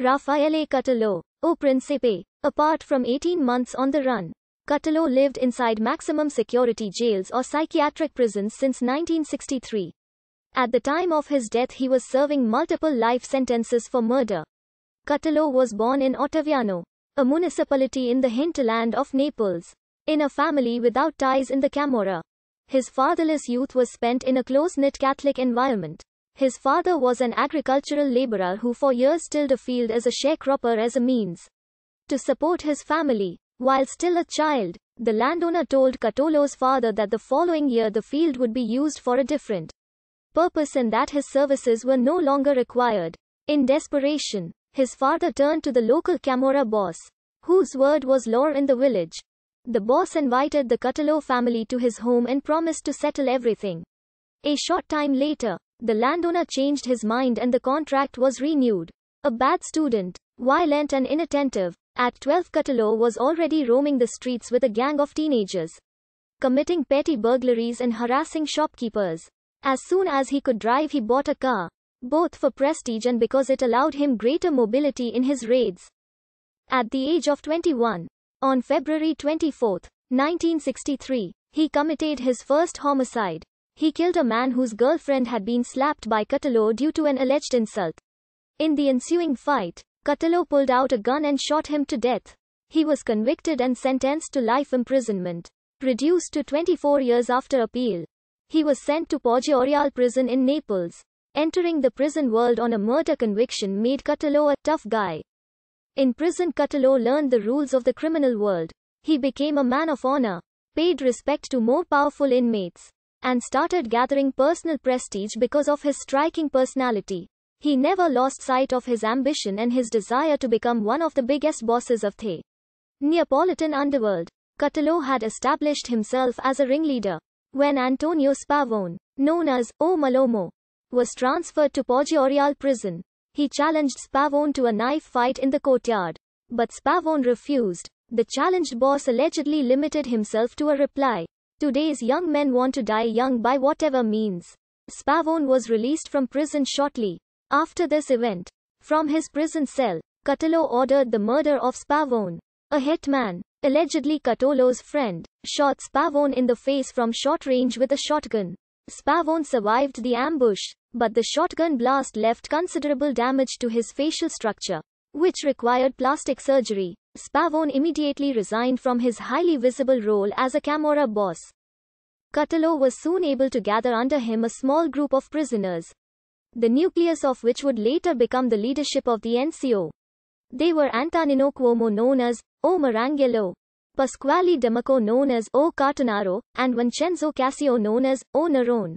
Raffaele Cutolo, O Principe. Apart from 18 months on the run, Cutolo lived inside maximum security jails or psychiatric prisons since 1963. At the time of his death, he was serving multiple life sentences for murder. Cutolo was born in Ottaviano, a municipality in the hinterland of Naples, in a family without ties in the Camorra. His fatherless youth was spent in a close knit Catholic environment. His father was an agricultural laborer who for years tilled a field as a sharecropper as a means to support his family. While still a child, the landowner told Catolo's father that the following year the field would be used for a different purpose and that his services were no longer required. In desperation, his father turned to the local Camorra boss, whose word was law in the village. The boss invited the Catolo family to his home and promised to settle everything. A short time later, the landowner changed his mind and the contract was renewed. A bad student, violent and inattentive, at 12 Catalo was already roaming the streets with a gang of teenagers, committing petty burglaries and harassing shopkeepers. As soon as he could drive he bought a car, both for prestige and because it allowed him greater mobility in his raids. At the age of 21, on February 24, 1963, he committed his first homicide. He killed a man whose girlfriend had been slapped by Cutelo due to an alleged insult. In the ensuing fight, Cutelo pulled out a gun and shot him to death. He was convicted and sentenced to life imprisonment, reduced to 24 years after appeal. He was sent to Poggio Reale prison in Naples. Entering the prison world on a murder conviction made Cutelo a tough guy. In prison, Cutelo learned the rules of the criminal world. He became a man of honor, paid respect to more powerful inmates, and started gathering personal prestige because of his striking personality. He never lost sight of his ambition and his desire to become one of the biggest bosses of the Neapolitan underworld. Catalò had established himself as a ringleader. When Antonio Spavone, known as O Malomo, was transferred to Poggio Poggiorial prison, he challenged Spavone to a knife fight in the courtyard. But Spavone refused. The challenged boss allegedly limited himself to a reply. Today's young men want to die young by whatever means. Spavone was released from prison shortly after this event. From his prison cell, Catolo ordered the murder of Spavone. A hitman, allegedly Catolo's friend, shot Spavone in the face from short range with a shotgun. Spavone survived the ambush, but the shotgun blast left considerable damage to his facial structure, which required plastic surgery. Spavone immediately resigned from his highly visible role as a Camorra boss. Cutelo was soon able to gather under him a small group of prisoners, the nucleus of which would later become the leadership of the NCO. They were Antonino Cuomo known as O Marangelo, Pasquale D'Amico known as O Cartonaro, and Vincenzo Cassio, known as O Nerone.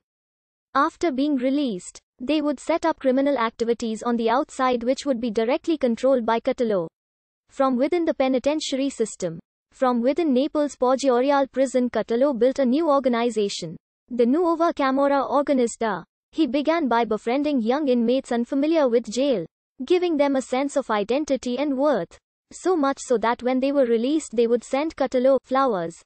After being released, they would set up criminal activities on the outside which would be directly controlled by Catalo. From within the penitentiary system. From within Naples' Poggiorial prison Catalò built a new organization. The Nuova Camorra Organista. He began by befriending young inmates unfamiliar with jail, giving them a sense of identity and worth. So much so that when they were released they would send Catalò flowers,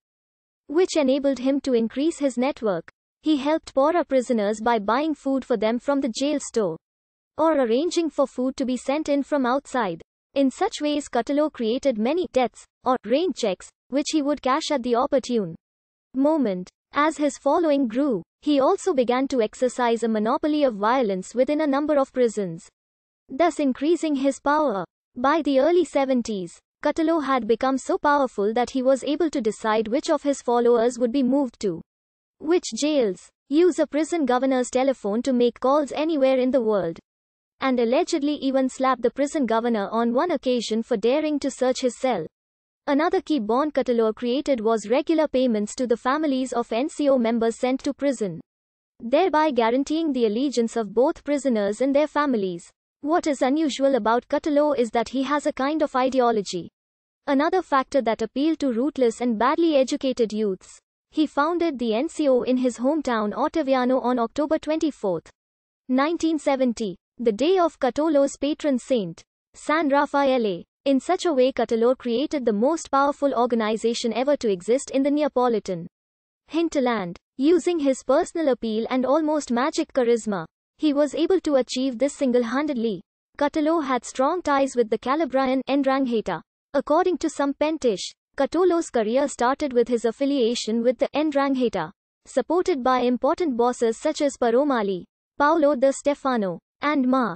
which enabled him to increase his network. He helped poorer prisoners by buying food for them from the jail store or arranging for food to be sent in from outside. In such ways Cutelo created many debts, or rain checks, which he would cash at the opportune moment. As his following grew, he also began to exercise a monopoly of violence within a number of prisons, thus increasing his power. By the early 70s, Cutelo had become so powerful that he was able to decide which of his followers would be moved to which jails. Use a prison governor's telephone to make calls anywhere in the world and allegedly even slapped the prison governor on one occasion for daring to search his cell. Another key bond catalog created was regular payments to the families of NCO members sent to prison, thereby guaranteeing the allegiance of both prisoners and their families. What is unusual about Catalo is that he has a kind of ideology. Another factor that appealed to rootless and badly educated youths. He founded the NCO in his hometown Ottaviano on October 24, 1970 the day of Catalo's patron saint, San Raffaele. In such a way Catalor created the most powerful organization ever to exist in the Neapolitan hinterland. Using his personal appeal and almost magic charisma, he was able to achieve this single-handedly. Catalo had strong ties with the Calabrian Ndrangheta. According to some Pentish, Catalo's career started with his affiliation with the Ndrangheta, supported by important bosses such as Paromali, Paolo de Stefano, and Ma.